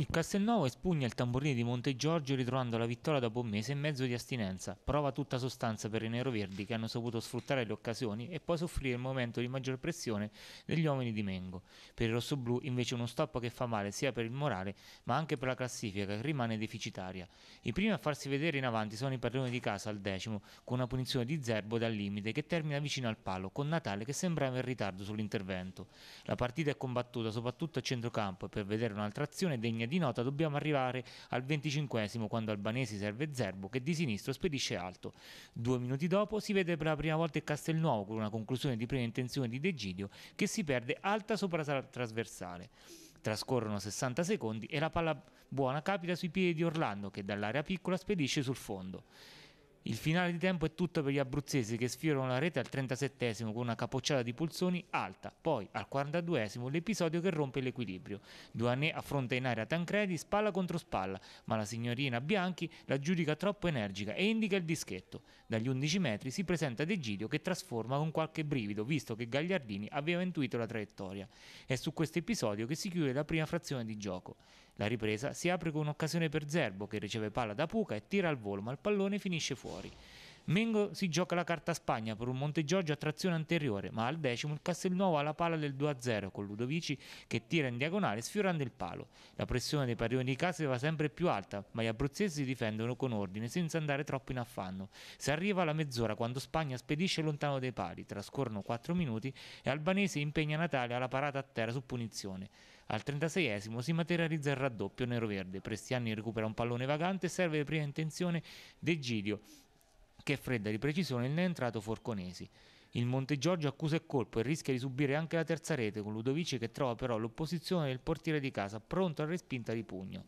Il Castelnuovo espugna il tamburino di Monte Giorgio ritrovando la vittoria dopo un mese e mezzo di astinenza, prova tutta sostanza per i neroverdi che hanno saputo sfruttare le occasioni e poi soffrire il momento di maggior pressione degli uomini di Mengo. Per il rossoblù invece uno stop che fa male sia per il morale ma anche per la classifica che rimane deficitaria. I primi a farsi vedere in avanti sono i padroni di casa al decimo, con una punizione di Zerbo dal limite che termina vicino al palo, con Natale che sembrava in ritardo sull'intervento. La partita è combattuta soprattutto a centrocampo e per vedere un'altra azione degna di nota dobbiamo arrivare al 25 quando Albanesi serve Zerbo che di sinistro spedisce alto. Due minuti dopo si vede per la prima volta il Castelnuovo con una conclusione di prima intenzione di De Gidio che si perde alta sopra la trasversale. Trascorrono 60 secondi e la palla buona capita sui piedi di Orlando che dall'area piccola spedisce sul fondo. Il finale di tempo è tutto per gli abruzzesi che sfiorano la rete al 37 con una capocciata di pulsoni alta, poi al 42 l'episodio che rompe l'equilibrio. Duanè affronta in aria Tancredi spalla contro spalla, ma la signorina Bianchi la giudica troppo energica e indica il dischetto. Dagli 11 metri si presenta De Gidio che trasforma con qualche brivido visto che Gagliardini aveva intuito la traiettoria. È su questo episodio che si chiude la prima frazione di gioco. La ripresa si apre con un'occasione per Zerbo che riceve palla da Puca e tira al volo ma il pallone finisce fuori. Mengo si gioca la carta Spagna per un Montegiorgio a trazione anteriore, ma al decimo il Castelnuovo ha la palla del 2-0 con Ludovici che tira in diagonale sfiorando il palo. La pressione dei parioni di casa va sempre più alta, ma gli abruzzesi si difendono con ordine senza andare troppo in affanno. Si arriva alla mezz'ora quando Spagna spedisce lontano dai pali, trascorrono 4 minuti e Albanese impegna Natale alla parata a terra su punizione. Al 36esimo si materializza il raddoppio nero-verde, Prestiani recupera un pallone vagante e serve di prima intenzione De Giglio che fredda di precisione il ne è entrato Forconesi. Il Monte Giorgio accusa il colpo e rischia di subire anche la terza rete con Ludovici che trova però l'opposizione del portiere di casa pronto a respinta di pugno.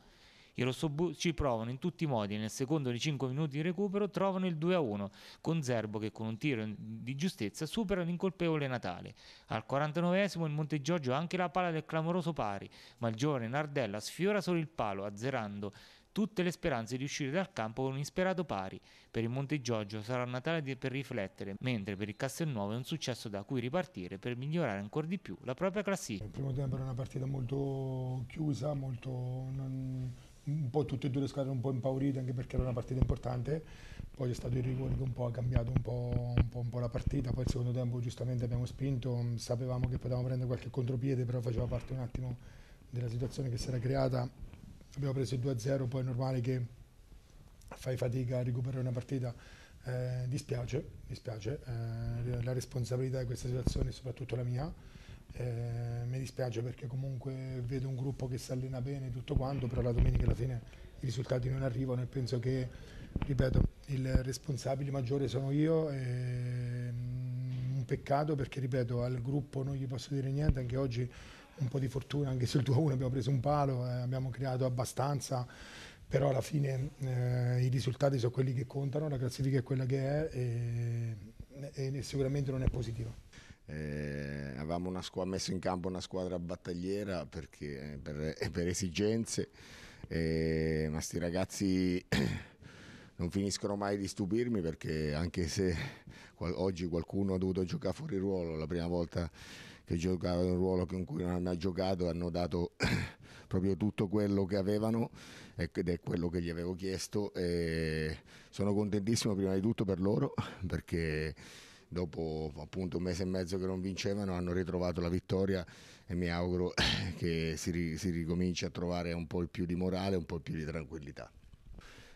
I rossobucci provano in tutti i modi e nel secondo di 5 minuti di recupero trovano il 2-1 con Zerbo che con un tiro di giustezza supera l'incolpevole Natale. Al 49esimo il Montegiorgio ha anche la pala del clamoroso pari, ma il giovane Nardella sfiora solo il palo azzerando tutte le speranze di uscire dal campo con un insperato pari. Per il Monte Giorgio sarà un Natale per riflettere, mentre per il Castelnuovo è un successo da cui ripartire per migliorare ancora di più la propria classifica. Il primo tempo era una partita molto chiusa, molto... Non un po' tutte e due le squadre un po' impaurite anche perché era una partita importante, poi c'è stato il rigore che un po' ha cambiato un po', un po', un po la partita, poi il secondo tempo giustamente abbiamo spinto, sapevamo che potevamo prendere qualche contropiede, però faceva parte un attimo della situazione che si era creata abbiamo preso il 2-0, poi è normale che fai fatica a recuperare una partita. Eh, dispiace, dispiace. Eh, la responsabilità di questa situazione soprattutto la mia. Eh, mi dispiace perché comunque vedo un gruppo che si allena bene tutto quanto, però la domenica alla fine i risultati non arrivano e penso che, ripeto, il responsabile maggiore sono io. E, mm, un peccato perché, ripeto, al gruppo non gli posso dire niente, anche oggi un po' di fortuna, anche sul 2-1 abbiamo preso un palo, eh, abbiamo creato abbastanza, però alla fine eh, i risultati sono quelli che contano, la classifica è quella che è e, e sicuramente non è positiva. Eh, avevamo messo in campo una squadra battagliera perché, per, eh, per, esigenze, eh, ma sti ragazzi non finiscono mai di stupirmi perché anche se oggi qualcuno ha dovuto giocare fuori ruolo, la prima volta che giocava un ruolo con cui non hanno mai giocato, hanno dato proprio tutto quello che avevano ed è quello che gli avevo chiesto e sono contentissimo prima di tutto per loro perché dopo appunto un mese e mezzo che non vincevano hanno ritrovato la vittoria e mi auguro che si, si ricominci a trovare un po' più di morale, un po' più di tranquillità.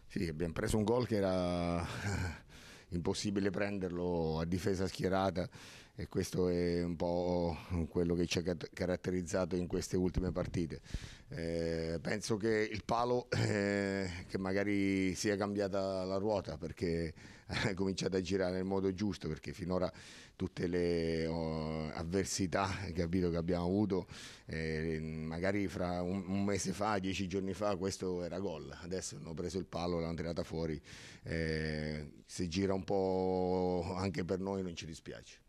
Sì, abbiamo preso un gol che era impossibile prenderlo a difesa schierata e questo è un po' quello che ci ha caratterizzato in queste ultime partite. Eh, penso che il palo, eh, che magari sia cambiata la ruota perché ha cominciato a girare nel modo giusto, perché finora tutte le oh, avversità capito, che abbiamo avuto, eh, magari fra un, un, mese fa, dieci giorni fa, questo era gol, adesso hanno preso il palo, l'hanno tirata fuori, eh, se gira un po' anche per noi non ci dispiace.